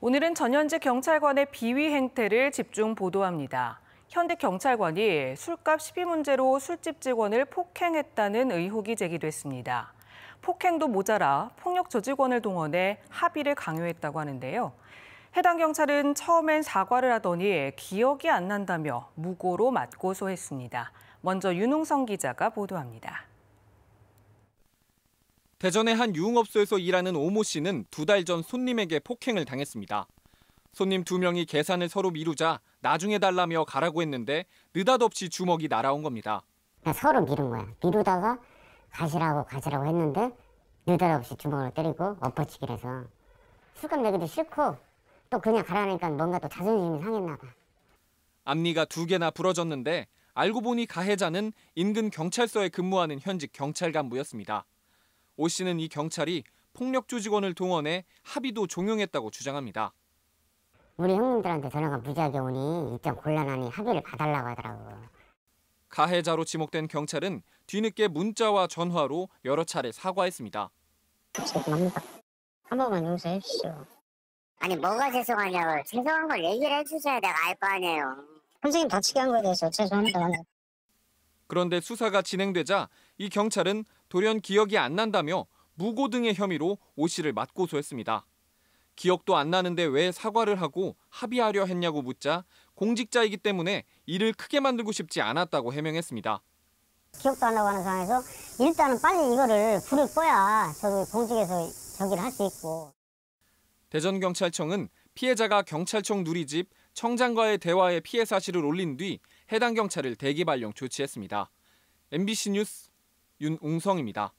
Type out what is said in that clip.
오늘은 전현직 경찰관의 비위 행태를 집중 보도합니다. 현대 경찰관이 술값 시비 문제로 술집 직원을 폭행했다는 의혹이 제기됐습니다. 폭행도 모자라 폭력 조직원을 동원해 합의를 강요했다고 하는데요. 해당 경찰은 처음엔 사과를 하더니 기억이 안 난다며 무고로 맞고소했습니다. 먼저 윤웅성 기자가 보도합니다. 대전의 한 유흥업소에서 일하는 오모 씨는 두 달 전 손님에게 폭행을 당했습니다. 손님 두 명이 계산을 서로 미루자 나중에 달라며 가라고 했는데 느닷없이 주먹이 날아온 겁니다. 서로 미룬 거야. 미루다가 가시라고 가시라고 했는데 느닷없이 주먹으 때리고 엎어치기를 해서 수감 내기도 싫고 또 그냥 가라니까 뭔가 또 자존심이 상했나 봐. 앞니가 두 개나 부러졌는데 알고 보니 가해자는 인근 경찰서에 근무하는 현직 경찰 간부였습니다. 오 씨는 이 경찰이 폭력조 직원을 동원해 합의도 종용했다고 주장합니다. 우리 형님들한테 전화가 무지하게 오니 일정 곤란하니 합의를 봐달라고 하더라고. 가해자로 지목된 경찰은 뒤늦게 문자와 전화로 여러 차례 사과했습니다. 죄송합니다. 한 번만 용서해 주시오. 아니 뭐가 죄송하냐고 죄송한 걸 얘기를 해주셔야 내가 알거 아니에요. 선생님 다치게 한 거에 대해서 죄송합니다. 그런데 수사가 진행되자 이 경찰은 돌연 기억이 안 난다며 무고 등의 혐의로 오 씨를 맞고소했습니다. 기억도 안 나는데 왜 사과를 하고 합의하려 했냐고 묻자 공직자이기 때문에 일을 크게 만들고 싶지 않았다고 해명했습니다. 기억도 안 나고 하는 상황에서 일단은 빨리 이거를 불을 꺼야 저도 공직에서 저기를 할 수 있고. 대전경찰청은 피해자가 경찰청 누리집 청장과의 대화에 피해 사실을 올린 뒤 해당 경찰을 대기 발령 조치했습니다. MBC 뉴스 윤웅성입니다.